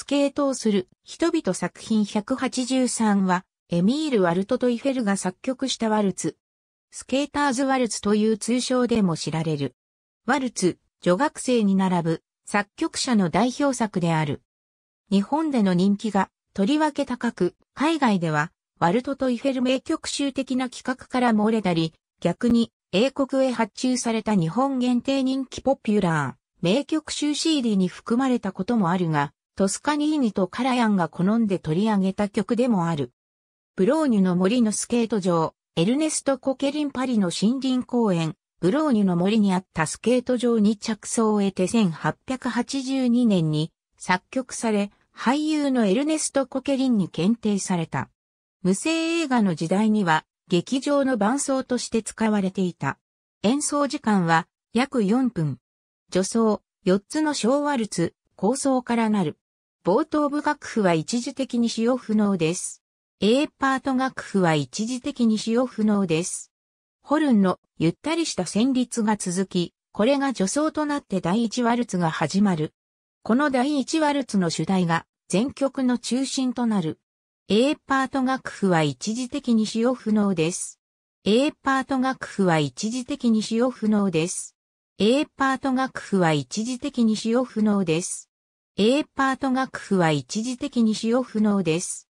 スケートをする人々作品183は、エミール・ワルトとイフェルが作曲したワルツ。スケーターズ・ワルツという通称でも知られる。ワルツ、女学生に並ぶ作曲者の代表作である。日本での人気がとりわけ高く、海外ではワルトとイフェル名曲集的な企画から漏れたり、逆に英国へ発注された日本限定人気ポピュラー、名曲集 CD に含まれたこともあるが、トスカニーニとカラヤンが好んで取り上げた曲でもある。ブローニュの森のスケート場、エルネスト・コケリン・パリの森林公園、ブローニュの森にあったスケート場に着想を得て1882年に作曲され、俳優のエルネスト・コケリンに検定された。無声映画の時代には劇場の伴奏として使われていた。演奏時間は約4分。助走、4つの小ワルツ、構想からなる。冒頭部楽譜は一時的に使用不能です。A パート楽譜は一時的に使用不能です。ホルンのゆったりした旋律が続き、これが助走となって第1ワルツが始まる。この第1ワルツの主題が全曲の中心となる。A パート楽譜は一時的に使用不能です。A パート楽譜は一時的に使用不能です。A パート楽譜は一時的に使用不能です。A パート楽譜は一時的に使用不能です。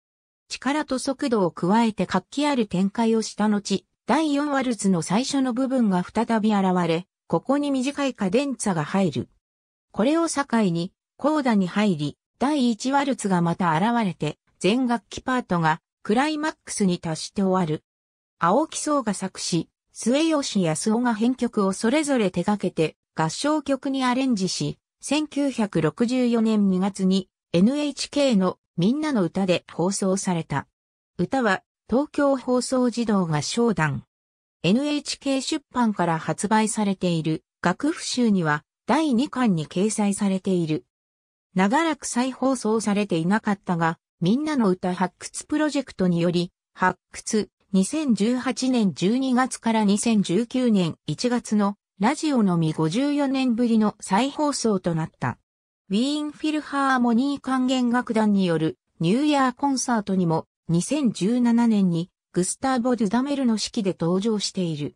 力と速度を加えて活気ある展開をした後、第4ワルツの最初の部分が再び現れ、ここに短いカデンツァが入る。これを境に、コーダに入り、第1ワルツがまた現れて、全楽器パートがクライマックスに達して終わる。青木荘が作詞、末吉康夫が編曲をそれぞれ手掛けて、合唱曲にアレンジし、1964年2月に NHK のみんなの歌で放送された。歌は東京放送児童合唱団。NHK 出版から発売されている楽譜集には第2巻に掲載されている。長らく再放送されていなかったが、みんなの歌発掘プロジェクトにより、発掘2018年12月から2019年1月のラジオのみ54年ぶりの再放送となった。ウィーンフィルハーモニー管弦楽団によるニューイヤーコンサートにも2017年にグスターボ・デュダメルの式で登場している。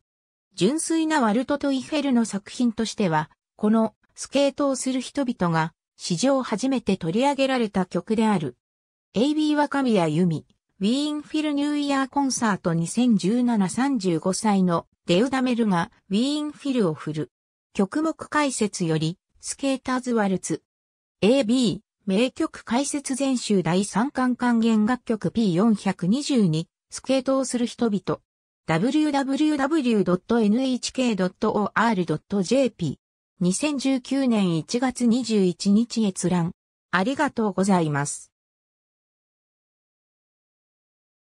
純粋なワルトとイフェルの作品としては、このスケートをする人々が史上初めて取り上げられた曲である。AB 若宮由美、ウィーンフィルニューイヤーコンサート2017 35歳のデウダメルがウィーンフィルを振る。曲目解説より、スケーターズワルツ。AB、名曲解説全集第3巻還元楽曲 P422、スケートをする人々。www.nhk.or.jp。2019年1月21日閲覧。ありがとうございます。